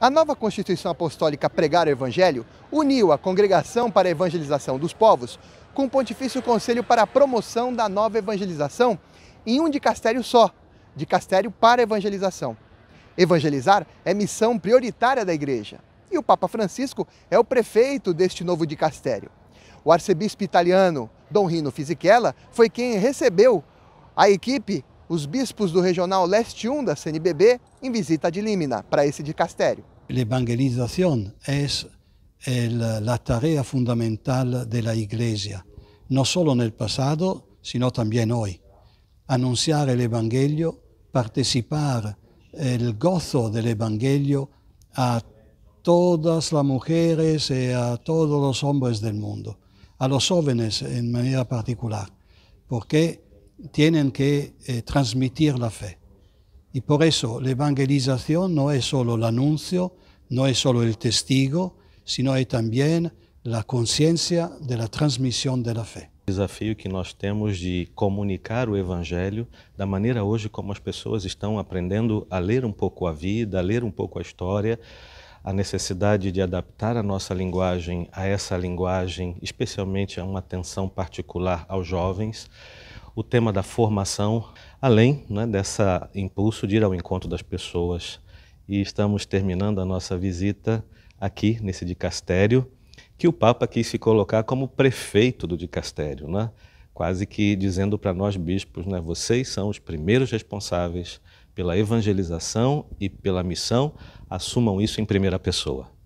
A nova Constituição Apostólica Pregar o Evangelho uniu a Congregação para a Evangelização dos Povos com o Pontifício Conselho para a Promoção da Nova Evangelização em um dicastério só, dicastério para a evangelização. Evangelizar é missão prioritária da Igreja e o Papa Francisco é o prefeito deste novo dicastério. O arcebispo italiano Dom Rino Fisichella foi quem recebeu a equipe ...los bispos do Regional Leste 1 um da CNBB ...en em visita de Límina para ese dicastério. La evangelización es la tarea fundamental de la Iglesia... ...no solo en el pasado, sino también hoy... Anunciar el evangelio, participar el gozo del Evangelio a todas las mujeres y a todos los hombres del mundo, a los jóvenes en manera particular, porque tienen que eh, transmitir la fe. Y por eso la evangelización no es solo el anuncio, no es solo el testigo, sino es también la conciencia de la transmisión de la fe. desafio que nós temos de comunicar o Evangelho da maneira hoje como as pessoas estão aprendendo a ler um pouco a vida, a ler um pouco a história, a necessidade de adaptar a nossa linguagem a essa linguagem, especialmente a uma atenção particular aos jovens o tema da formação, além né, dessa impulso de ir ao encontro das pessoas. E estamos terminando a nossa visita aqui nesse dicastério, que o Papa quis se colocar como prefeito do dicastério, né? quase que dizendo para nós bispos, né, vocês são os primeiros responsáveis pela evangelização e pela missão, assumam isso em primeira pessoa.